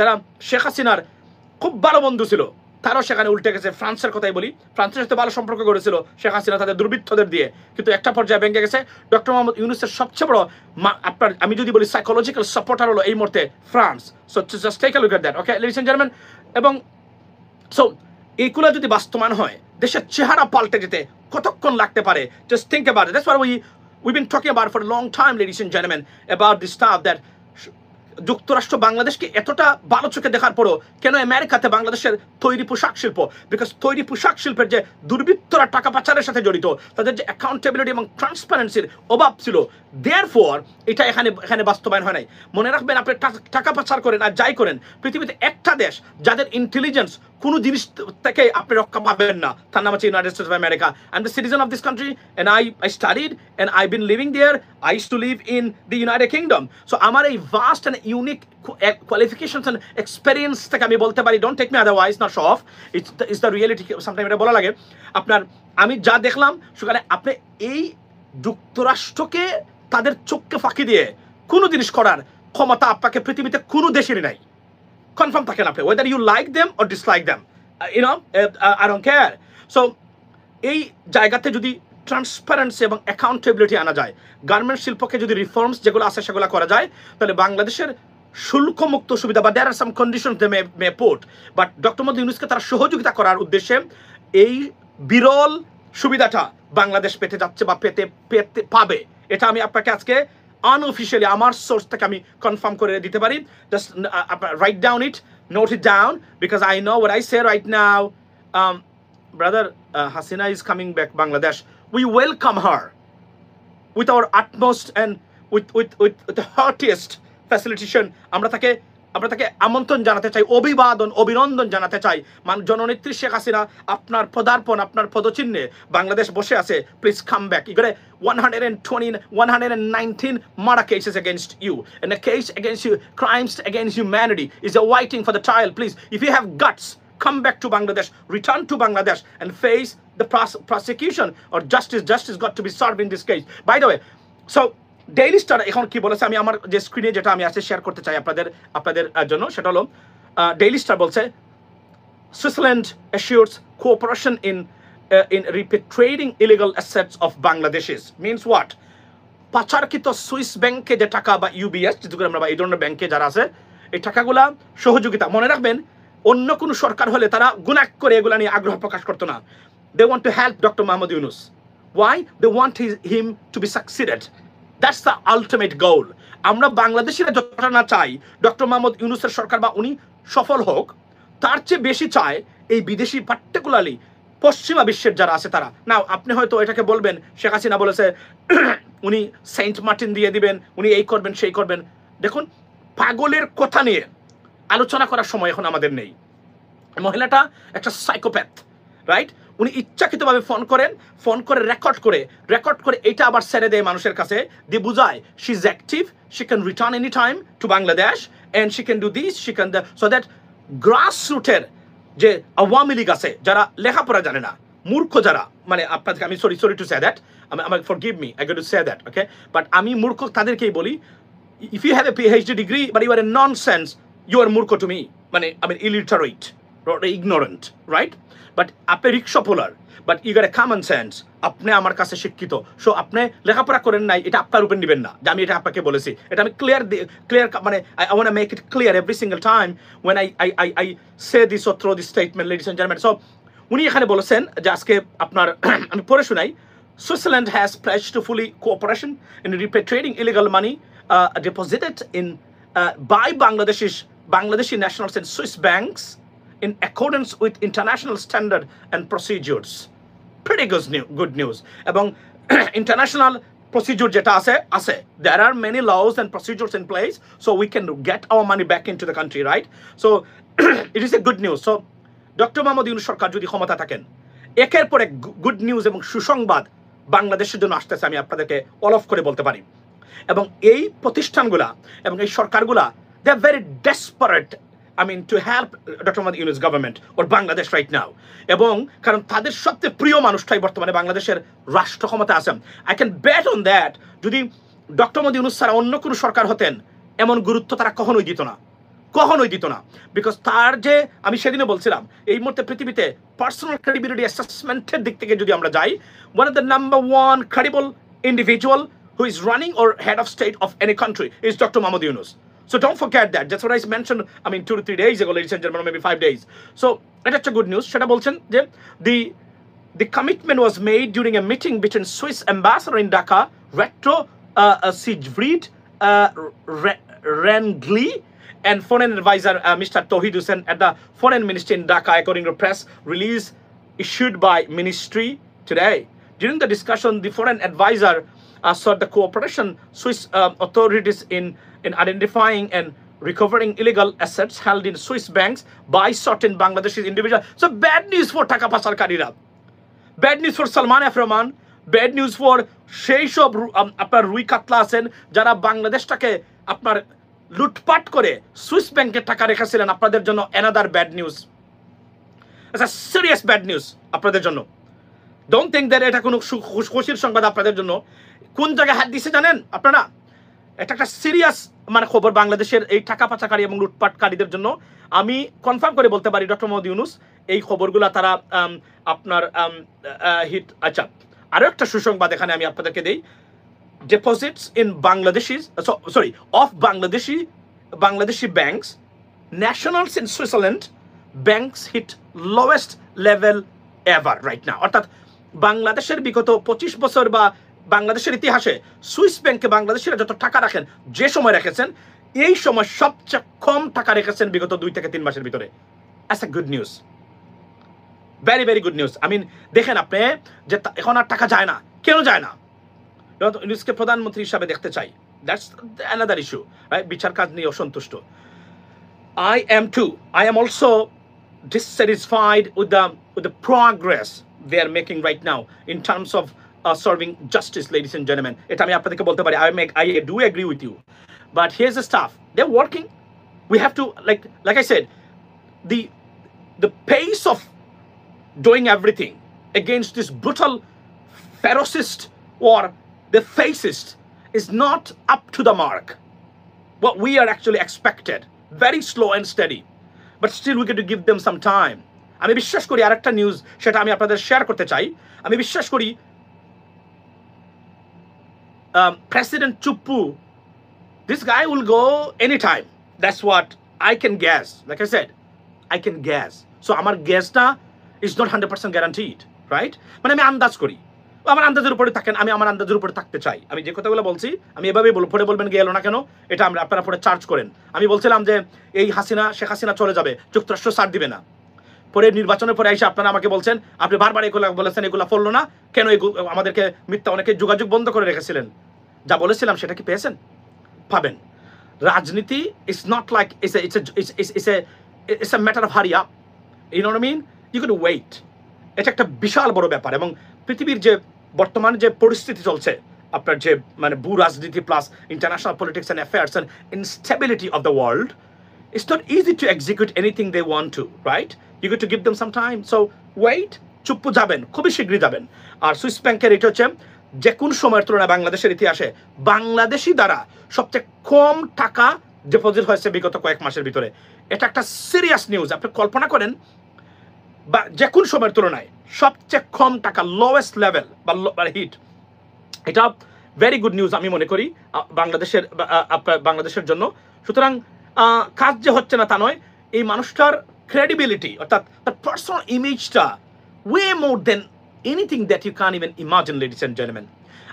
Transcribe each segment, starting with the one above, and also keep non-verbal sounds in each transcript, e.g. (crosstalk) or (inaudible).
যারা শেখ হাসিনার খুব ভালো বন্ধু ছিল তারাও সেখানে উল্টে গেছে ফ্রান্সের কথাই বলি ফ্রান্সের সাথে ভালো সম্পর্ক গড়েছিল শেখ হাসিনা তাদের দুর্বৃত্তদের দিয়ে কিন্তু একটা পর্যায়ে ব্যাংকে গেছে ডক্টর মোহাম্মদ ইউনুসের সবচেয়ে বড় আপনার আমি যদি বলি সাইকোলজিক্যাল সাপোর্টার হলো এই মুহূর্তে ফ্রান্স সো এবং সো এইগুলো যদি বাস্তবায়ন হয় দেশের চেহারা পাল্টে যেতে কতক্ষণ লাগতে পারে just think about that's where we We've been talking about it for a long time, ladies and gentlemen, about the যুক্তরাষ্ট্র বাংলাদেশকে এতটা ভালো চোখে দেখার পরও কেন আমেরিকাতে বাংলাদেশের তৈরি পোশাক শিল্প বিকজ তৈরি পোশাক শিল্পের যে দুর্বৃত্তরা টাকা পাচারের সাথে জড়িত তাদের যে অ্যাকাউন্টেবিলিটি এবং ট্রান্সপারেন্সির অভাব ছিল দেয়ার ফর এটা এখানে এখানে বাস্তবায়ন হয় নাই মনে রাখবেন আপনি টাকা পাচার করেন আর যাই করেন পৃথিবীতে একটা দেশ যাদের ইন্টেলিজেন্স কোনো জিনিস থেকে আপনি রক্ষা পাবেন না তার নাম হচ্ছে United States of America I am citizen of this country and I I studied and I been living there I is to live in the United Kingdom so আমার এই vast and unique qualifications and experience থেকে আমি বলতে পারি don't take me otherwise না শফ it's it's the reality sometime এটা বলা লাগে আপনার আমি যা দেখলাম সেখানে আপনি এই যুক্তরাষ্ট্রকে তাদের চোখকে ফাঁকি দিয়ে কোনো জিনিস করার ক্ষমতা আপনাকে পৃথিবীতে কোনো দেশেরই নাই কনফার্ম থাকেন আপনি whether you like them or dislike them you know I don't care so এই জায়গাতে যদি ট্রান্সপারেন্সি এবং অ্যাকাউন্টেবিলিটি আনা যায় গার্মেন্টস শিল্পকে যদি রিফর্মস যেগুলো আছে সেগুলো করা যায় তাহলে বাংলাদেশের শুল্কমুক্ত সুবিধা বা there are some condition they may port but doctor Modi ইউনুসকে তারা সহযোগিতা করার উদ্দেশ্যে এই বিরল সুবিধাটা বাংলাদেশ পেতে যাচ্ছে বা পেতে পেতে পাবে এটা আমি আপনাকে আজকে আনঅফিসিয়ালি আমার সোর্স থেকে আমি কনফার্ম করে দিতে পারি just write down it note it down because I know what I say right now brother Hasina is coming back Bangladesh we welcome her with our utmost and with with with the heartiest facilitation আমরা তাকে আমরা তাকে আমন্ত্রণ জানাতে চাই অভিবাদন অভিনন্দন জানাতে চাই মান জননেত্রী শেখ হাসিনা আপনার পদার্পণ আপনার পদচিহ্নে বাংলাদেশ বসে আছে প্লিজ কাম ব্যাক করে one hundred and twenty one hundred and nineteen murder cases against you and case against you crimes against humanity is waiting for the trial please if you have guts come back to Bangladesh, return to Bangladesh and face the prose prosecution or justice. Justice got to be served in this case. By the way, so Daily Star এখন কি বলেছে আমি আমার যে স্ক্রিনে যেটা আমি আছে শেয়ার করতে চাই আপনাদের আপনাদের জন্য সেটা হলো ডেইলি স্টার বলছে Switzerland assures cooperation in in repatriating illegal assets of Bangladeshis means what পাচারকৃত সুইস ব্যাংকে যে টাকা বা ইউবিএস যেগুলো আমরা বা এই ধরনের ব্যাংকে যারা আছে এই টাকাগুলা সহযোগিতা মনে রাখবেন অন্য কোনো সরকার হলে তারা গুণাক করে এগুলো নিয়ে আগ্রহ প্রকাশ করতো না they want to help doctor Mahmud Yunus why they want his him to be succeeded that's the ultimate goal আমরা বাংলাদেশিরা যতটা না চাই ডক্টর মাহমুদ ইউনুসের সরকার বা উনি সফল হোক তার চেয়ে বেশি চায় এই বিদেশি পার্টিকুলারলি পশ্চিমা বিশ্বের যারা আছে তারা না আপনি হয়তো এটাকে বলবেন শেখ হাসিনা বলেছে (clears throat) উনি সেন্ট মার্টিন দিয়ে দিবেন উনি এই করবেন সেই করবেন দেখুন পাগলের কথা নিয়ে আলোচনা করার সময় এখন আমাদের নেই মহিলাটা একটা সাইকোপ্যাথ রাইট উনি ইচ্ছাকৃতভাবে ফোন করেন ফোন করে রেকর্ড করে রেকর্ড করে এটা আবার সেরে দেয় মানুষের কাছে দিয়ে বুঝায় she is active she can return any time to Bangladesh and she can do this she can so that grass রুটের যে আওয়ামী লীগ আছে যারা লেখাপড়া জানে না মূর্খ যারা মানে আপনাদেরকে আমি sorry sorry to say that আমি আমাকে forgive me I to say that okay but আমি মূর্খ তাদেরকেই বলি if you have a PhD degree but you are a nonsense you are মূর্খ টু মি মানে আমি ইলিটারেট ইগনোরেন্ট রাইট বাট আপনি রিক্সা পোলার বাট ইউ গার এ come on sense আপনি আমার কাছে শিক্ষিত সো আপনি লেখাপড়া করেন নাই এটা আপনার উপর নেবেন না যে আমি এটা আপনাকে বলেছি এটা আমি ক্লিয়ার ক্লিয়ার মানে I want I make it clear every single time when I I I I say this uh through this statement ladies and gentleman সব উনি এখানে বলেছেন যে আজকে আপনার (clears throat) আমি পড়ে শুনাই Switzerland has pledge to fully cooperation in repatriating illegal money deposited in by Bangladeshi Bangladeshi nationals and Swiss banks in accordance with international standard and procedures. Pretty good news. Good news. Among international procedure যেটা আছে আছে there are many laws and procedures in place so we can get our money back into the country right so it is a good news so doctor Mohammad Yunus সরকার যদি ক্ষমতা থাকেন একের পর এক গুড নিউজ এবং সুসংবাদ বাংলাদেশের জন্য আসতেছে আমি আপনাদেরকে অলফ করে বলতে পারি এবং এই প্রতিষ্ঠানগুলা এবং এই সরকারগুলা they are very desperate I mean to help doctor Mohammad Yunus government or Bangladesh right now এবং কারণ তাদের সবচেয়ে প্রিয় মানুষটাই বর্তমানে বাংলাদেশের রাষ্ট্র ক্ষমতা আছেন I can bet on that যদি ডক্টর মোদী ইউনুস ছাড়া অন্য কোনো সরকার হতেন এমন গুরুত্ব তারা কখনোই দিত না কখনোই দিত না বিকজ তার যে আমি সেদিনও বলছিলাম এই মুহূর্তে পৃথিবীতে পার্সোনাল ক্রেডিবিলিটি অ্যাসেসমেন্টের দিক থেকে যদি আমরা যাই one of the number one credible individual who is running or head of state of any country is Dr. Mahmoud Yunus. So don't forget that. That's what I mentioned, I mean, two to three days ago, ladies and gentlemen, maybe five days. So that's a good news. সেটা বলছেন যে the the commitment was made during a meeting between Swiss ambassador in Dhaka, Retro uh, uh, Siegfried uh, Rengli, and foreign advisor uh, Mr. Tohid Hussein at the foreign ministry in Dhaka, according to press release issued by ministry today. During the discussion, the foreign advisor uh, sought the cooperation Swiss um, authorities in, in identifying and recovering illegal assets held in Swiss banks by certain Bangladeshi individuals. So bad news for Taka Pasar Bad news for Salman F. Bad news for for সেই Rui Katlasen, Jara Bangladesh Take, Apar Lutpat Kore, Swiss Bank Swiss ব্যাংকে টাকা রেখেছিলেন আপনাদের জন্য another bad news আচ্ছা serious bad news আপনাদের জন্য don't think that এটা কোনো খুশির সংবাদ আপনাদের কোন জায়গায় হাত দিছে জানেন আপনারা এটা একটা সিরিয়াস মানে খবর বাংলাদেশের এই টাকা পাচাকারী এবং লুটপাটকারীদের জন্য আমি কনফার্ম করে বলতে পারি ডক্টর মোহাম্মদ ইউনুস এই খবরগুলো তারা আপনার হিট আচ্ছা আরও একটা সুসংবাদ এখানে আমি আপনাদেরকে দেই deposits in Bangladeshi sorry of Bangladeshi Bangladeshi banks national in Switzerland banks hit lowest level ever right না অর্থাৎ বাংলাদেশের বিগত পঁচিশ বছর বা বাংলাদেশের ইতিহাসে সুইস ব্যাংকে বাংলাদেশিরা যত টাকা রাখেন যে সময় রেখেছেন এই সময় সবচেয়ে কম টাকা রেখেছেন বিগত দুই থেকে তিন মাসের ভিতরে as a good news very very good news I mean দেখেন আপনি যে এখন আর টাকা যায় না কেন যায় না ইউনিউজকে প্রধানমন্ত্রী হিসাবে দেখতে চাই দ্যাটস অ্যানাদার ইস্যু বিচার কাজ নিয়ে অসন্তুষ্ট I am too I am also dissatisfied with the with the progress they are making right now in terms of Uh, serving justice, ladies and gentlemen. এটা আমি আপনাদেরকে বলতে পারি I make I do agree with you but here's we have to like like i said the the pace of doing everything against this brutal ferocist or the fascist is not up to the mark what we are actually expected very slow and steady but still we get to give them some time আমি বিশ্বাস করি আরেকটা news সেটা আমি আপনাদের share করতে চাই আমি বিশ্বাস করি um, President Chuppu, this guy will go anytime. That's what I can guess. Like I said, I can guess. So our guess is not 100% guaranteed, right? Right মানে আমি আন্দাজ করি আমার আন্দাজের উপরে থাকেন আমি আমার আন্দাজের উপরে থাকতে চাই আমি যে কথাগুলো বলছি আমি এভাবেই বলবো পরে বলবেন গেলো না কেন এটা আমরা আপনারা পরে চার্জ করেন আমি বলছিলাম যে এই হাসিনা শেখ হাসিনা চলে যাবে যুক্তরাষ্ট্র সার দিবে না পরে নির্বাচনের পরে এসে আপনারা আমাকে বলছেন আপনি বারবার এগুলো বলেছেন এগুলো ফললো না কেন আমাদেরকে মিথ্যা অনেকে যোগাযোগ বন্ধ করে রেখেছিলেন যা বলেছিলাম সেটা কি পেয়েছেন পাবেন রাজনীতি is not like it's a matter of হারিয়া in mean you can wait এটা একটা বিশাল বড় ব্যাপার এবং পৃথিবীর যে বর্তমান যে পরিস্থিতি চলছে আপনার যে মানে ভূ রাজনীতি plus international politics and affairs and instability of the world it's not easy to execute anything they want to right you get to give them some time so wait Chuppu যাবেন খুবই শীঘ্রই যাবেন আর সুইস ব্যাংকের এটা হচ্ছে যে কোন সময়ের তুলনায় বাংলাদেশের ইতিহাসে বাংলাদেশি দ্বারা সবচেয়ে কম টাকা ডিপোজিট হয়েছে বিগত কয়েক মাসের ভিতরে এটা একটা সিরিয়াস নিউজ আপনি কল্পনা করেন বা যে কোন সময়ের তুলনায় সবচেয়ে কম টাকা লোয়েস্ট লেভেল বা হিট এটা ভেরি গুড নিউজ আমি মনে করি বাংলাদেশের বাংলাদেশের জন্য সুতরাং কাজ যে হচ্ছে না তা নয় এই মানুষটার ক্রেডিবিলিটি অর্থাৎ তার পার্সোনাল ইমেজটা way more than anything that you can even imagine ladies and gentleman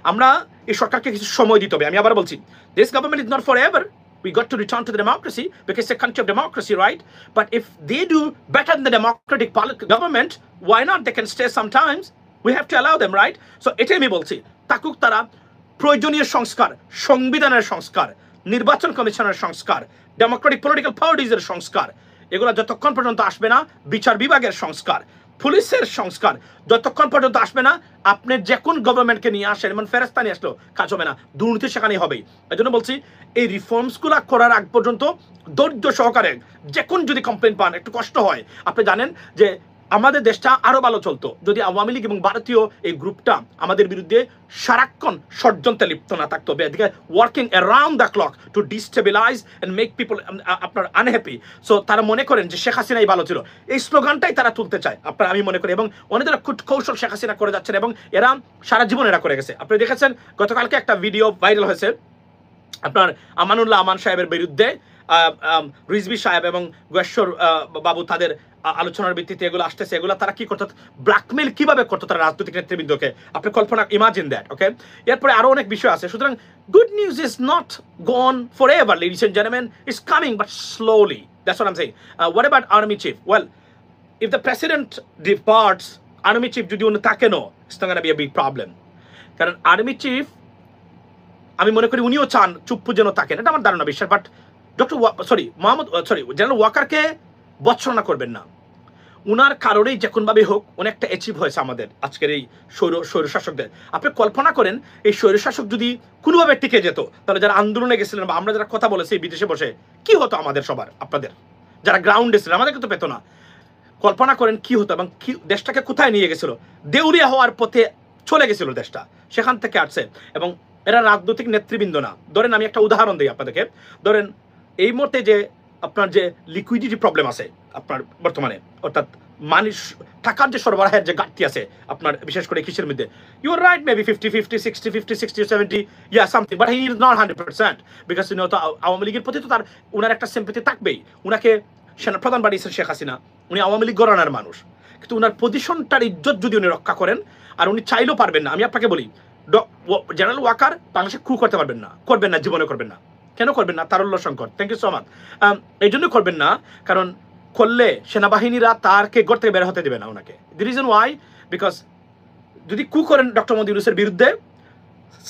আমরা এই সরকারকে কিছু সময় দিতে হবে আমি আবার বলছি this government is not for ever we got to return to the democracy because it's a country of democracy, right? But if they do better than the democratic government, why not? They can stay sometimes. We have to allow them, right? So এটাই আমি বলছি তাকুক তারা প্রয়োজনীয় সংস্কার সংবিধানের সংস্কার নির্বাচন কমিশনের সংস্কার ডেমোক্রেটিক পলিটিক্যাল পার্টিজের সংস্কার এগুলো যতক্ষণ পর্যন্ত আসবে না বিচার বিভাগের সংস্কার পুলিশের সংস্কার যতক্ষণ পর্যন্ত আসবে না আপনি যে কোন গভর্নমেন্টকে নিয়ে আসেন মানে ফেরস্তা নিয়ে আসলো কাজ হবে না দুর্নীতি সেখানেই হবেই এই জন্য বলছি এই গুলা করার আগ পর্যন্ত ধৈর্য সহকারে যে কোন যদি কমপ্লেন পান একটু কষ্ট হয় আপনি জানেন যে আমাদের দেশটা আরও ভালো চলতো যদি আওয়ামী লীগ এবং ভারতীয় এই গ্রুপটা আমাদের বিরুদ্ধে সারাক্ষণ ষড়যন্ত্রে লিপ্ত না থাকতো এদিকে working around the clock to destabilize and make people আপনার আনহ্যাপি সো তারা মনে করেন যে শেখ হাসিনাই ভালো ছিল এই স্লোগানটাই তারা তুলতে চায় আপনার আমি মনে করি এবং অনেক তারা কৌশল শেখ হাসিনা করে যাচ্ছেন এবং এরা সারা জীবন এরা করে গেছে আপনি দেখেছেন গতকালকে একটা ভিডিও ভাইরাল হয়েছে আপনার আমানুল্লাহ আমান সাহেবের বিরুদ্ধে রিজবি সাহেব এবং গোয়েশ্বর বাবু তাদের আলোচনার ভিত্তিতে এগুলো আসতেছে এগুলো তারা কি করতো ব্ল্যাকমেল কিভাবে করতো তারা রাজনৈতিক নেতৃবৃন্দকে আপনি কল্পনা ইমাজিন দ্যাট ওকে এরপরে আরও অনেক বিষয় আছে সুতরাং good news is not gone for ever ladies and gentleman is coming but slowly that's what I'm saying what about army chief well if the president departs army chief যদি উনি থাকেনও it's not be a big problem কারণ army chief আমি মনে করি উনিও চান চুপ্পু যেন থাকেন এটা আমার ধারণা বিশ্বাস but doctor sorry Mohammad sorry general ওয়াকারকে বৎসনা করবেন না উনার কারণেই যে কোনোভাবেই হোক অনেকটা অ্যাচিভ হয়েছে আমাদের আজকের এই সৌর স্বৈরশাসকদের আপনি কল্পনা করেন এই স্বৈরশাসক যদি কোনোভাবে টিকে যেত তাহলে যারা আন্দোলনে গেছিলেন বা আমরা যারা কথা বলেছি বিদেশে বসে কি হতো আমাদের সবার আপনাদের যারা গ্রাউন্ডে ছিলেন আমাদেরকে তো পেত না কল্পনা করেন কি হতো এবং কি দেশটাকে কোথায় নিয়ে গেছিল দেউলিয়া হওয়ার পথে চলে গেছিল দেশটা সেখান থেকে আসছে এবং এরা রাজনৈতিক নেতৃবৃন্দ না ধরেন আমি একটা উদাহরণ দিই আপনাদেরকে ধরেন এই মুহূর্তে যে আপনার যে লিকুইডিটি প্রবলেম আছে আপনার বর্তমানে অর্থাৎ মানুষ টাকার যে সরবরাহের যে ঘাটতি আছে আপনার বিশেষ করে কৃষির মধ্যে you are right maybe fifty fifty sixty fifty sixty seventy yeah something but he is not hundred percent because তো আওয়ামী লীগের প্রতি তো তার ওনার একটা সেম্পতি থাকবেই ওনাকে প্রধান বানিয়েছেন শেখ হাসিনা উনি আওয়ামী লীগ গরানার মানুষ কিন্তু ওনার পজিশনটার ইজ্জত যদি উনি রক্ষা করেন আর উনি চাইলেও পারবেন না আমি আপনাকে বলি জেনারেল ওয়াকার বাংলাদেশে ক্রু করতে পারবেন না করবেন না জীবনে করবেন না কেন করবেন না তারল্য সংকট থ্যাংক ইউ সো মাচ এই জন্য করবেন না কারণ করলে সেনাবাহিনীরা তারকে ঘর থেকে বের হতে দেবে না ওনাকে দি রিজন ওয়াই বিকজ যদি কু করেন ডক্টর মোদী ইউনুসের বিরুদ্ধে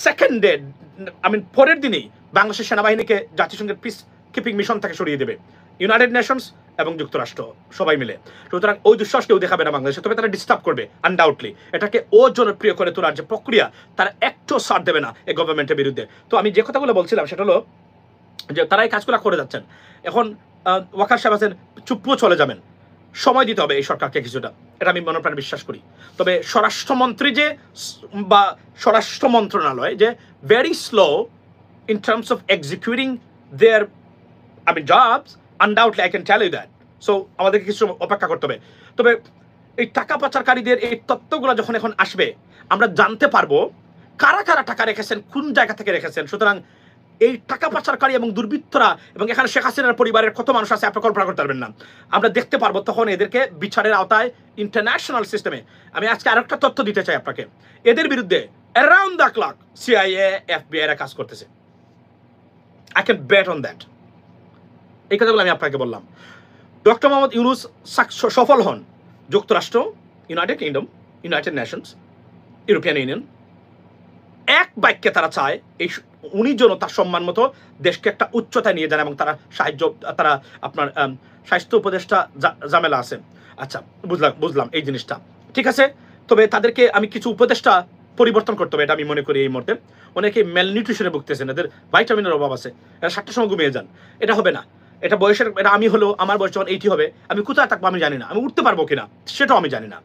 সেকেন্ড ডে আই মিন পরের দিনেই বাংলাদেশের সেনাবাহিনীকে জাতিসংঘের পিস কিপিং মিশন থেকে সরিয়ে দেবে ইউনাইটেড নেশনস এবং যুক্তরাষ্ট্র সবাই মিলে সুতরাং ওই দুঃশ্বাস কেউ দেখাবে না বাংলাদেশে তবে তারা ডিস্টার্ব করবে আনডাউটলি এটাকে ও জনপ্রিয় করে তোলার যে প্রক্রিয়া তারা একটু সার দেবে না এই গভর্নমেন্টের বিরুদ্ধে তো আমি যে কথাগুলো বলছিলাম সেটা হলো যে তারা এই কাজগুলো করে যাচ্ছেন এখন ওয়াকার সাহেব আছেন চুপ্পুও চলে যাবেন সময় দিতে হবে এই সরকারকে কিছুটা এটা আমি মনপ্রাণে বিশ্বাস করি তবে স্বরাষ্ট্রমন্ত্রী যে বা স্বরাষ্ট্র মন্ত্রণালয় যে very slow in terms of executing their I mean jobs undoubtedly I can tell you that so আমাদেরকে কিছু অপেক্ষা করতে হবে তবে এই টাকা পাচারকারীদের এই তত্ত্বগুলো যখন এখন আসবে আমরা জানতে পারবো কারা কারা টাকা রেখেছেন কোন জায়গা থেকে রেখেছেন সুতরাং এই টাকা পাচারকারী এবং দুর্বৃত্তরা এবং এখানে শেখ হাসিনার পরিবারের কত মানুষ আছে আপনি কল্পনা করতে পারবেন না আমরা দেখতে পারবো তখন এদেরকে বিচারের আওতায় ইন্টারন্যাশনাল সিস্টেমে আমি আজকে আরেকটা তথ্য দিতে চাই আপনাকে এদের বিরুদ্ধে অ্যারাউন্ড দ্য ক্লাক সিআইএ এফবিআইরা কাজ করতেছে I can bet on that এই কথাগুলো আমি আপনাকে বললাম ডক্টর মোহাম্মদ ইউনুস সফল হন যুক্তরাষ্ট্র United Kingdom United Nations European Union এক বাক্যে তারা চায় এই উনি যেন তার সম্মান মতো দেশকে একটা উচ্চতায় নিয়ে যান এবং তারা সাহায্য তারা আপনার স্বাস্থ্য উপদেষ্টা জামেলা আছে আচ্ছা বুঝলাম বুঝলাম এই জিনিসটা ঠিক আছে তবে তাদেরকে আমি কিছু উপদেষ্টা পরিবর্তন করতে হবে এটা আমি মনে করি এই মুহূর্তে অনেকে ম্যালনিউট্রিশনে ভুগতেছেন এদের ভাইটামিনের অভাব আছে এরা সাতটার সময় ঘুমিয়ে যান এটা হবে না এটা বয়সের এটা আমি হলেও আমার বয়স যখন এইটি হবে আমি কোথায় থাকবো আমি জানি না আমি উঠতে পারবো কিনা সেটাও আমি জানি না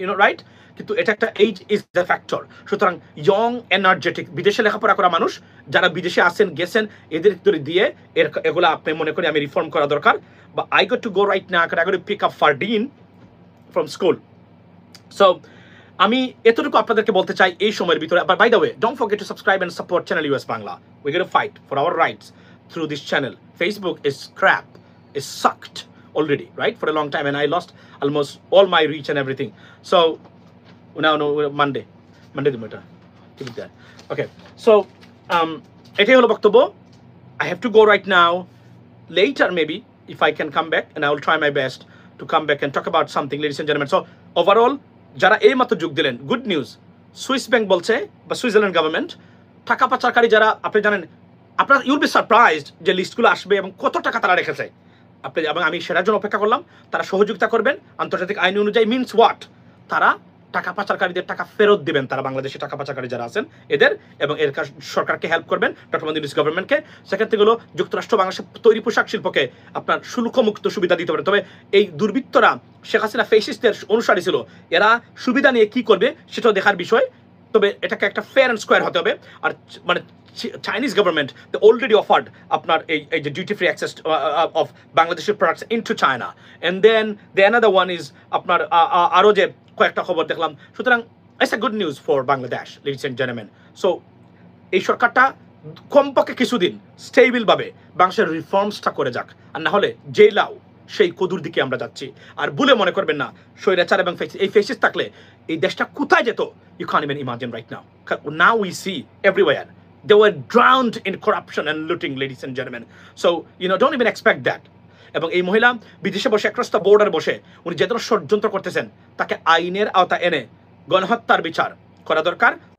ইউনো রাইট কিন্তু এটা একটা এইজ ইজ দ্য ফ্যাক্টর সুতরাং ইয়ং এনার্জেটিক বিদেশে লেখাপড়া করা মানুষ যারা বিদেশে আসেন গেছেন এদের ভিতরে দিয়ে এর এগুলো আপনি মনে করি আমি রিফর্ম করা দরকার বা I got to go right না I got pick up for Dean from school so আমি এতটুকু আপনাদেরকে বলতে চাই এই সময়ের ভিতরে but by the way don't forget to subscribe and support channel US Bangla we get fight for our rights through this channel Facebook is crap is sucked already, right? For a long time, and I lost almost all my reach and everything. So now, no, Monday, Monday the matter. Keep it there. Okay. So um, এটাই হলো বক্তব্য I have to go right now later maybe if I can come back and I will try my best to come back and talk about something ladies and gentleman so overall যারা এই মাত্র যোগ দিলেন good news Swiss bank বলছে বা Switzerland government টাকা পাচারকারী যারা আপনি জানেন আপনার ইউল বি সারপ্রাইজড যে লিস্টগুলো আসবে এবং কত টাকা তারা রেখেছে আপনি এবং আমি সেটার জন্য অপেক্ষা করলাম তারা সহযোগিতা করবেন আন্তর্জাতিক আইন অনুযায়ী মিনস হোয়াট তারা টাকা পাচারকারীদের টাকা ফেরত দেবেন তারা বাংলাদেশে টাকা পাচারকারী যারা আছেন এদের এবং এর সরকারকে হেল্প করবেন ডক্টর মন্দির গভর্নমেন্টকে সেক্ষেত্রে হলো যুক্তরাষ্ট্র বাংলাদেশের তৈরি পোশাক শিল্পকে আপনার শুল্কমুক্ত সুবিধা দিতে পারে তবে এই দুর্বৃত্তরা শেখ হাসিনা ফেসিস্টের অনুসারী ছিল এরা সুবিধা নিয়ে কি করবে সেটাও দেখার বিষয় তবে এটাকে একটা ফেয়ার অ্যান্ড স্কোয়ার হতে হবে আর মানে Chinese government the already offered আপনার এই এই যে ডিউটি ফ্রি অ্যাক্সেস অফ বাংলাদেশের products into China and then the another one is আপনার আরও যে কয়েকটা খবর দেখলাম সুতরাং it's a good news for Bangladesh ladies and gentleman so এই সরকারটা কমপক্ষে কিছুদিন স্টেবিলভাবে বাংলাদেশের রিফর্মসটা করে যাক আর না হলে জেলাও সেই কদুর দিকে আমরা যাচ্ছি আর বলে মনে করবেন না স্বৈরাচার এবং এই ফেসিস থাকলে এই দেশটা কোথায় যেত you can even imagine right now না we see everywhere they were drowned in corruption and looting ladies and gentleman so you know don't even expect that এবং এই মহিলা বিদেশে বসে একরস্তা বোর্ডার বসে উনি যে ষড়যন্ত্র করতেছেন তাকে আইনের আওতা এনে গণহত্যার বিচার করা দরকার